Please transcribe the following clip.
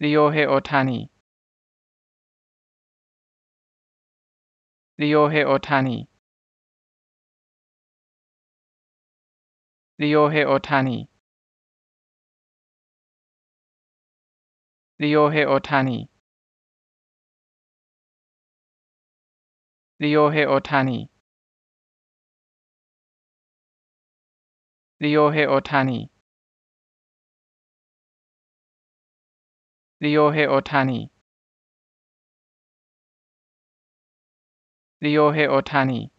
Ryohei Otani. Ryohei Otani. Ryohei Otani. Ryohei Otani. Ryohei Otani. Ryohei Otani. Ryohei Otani. Ryohei Otani.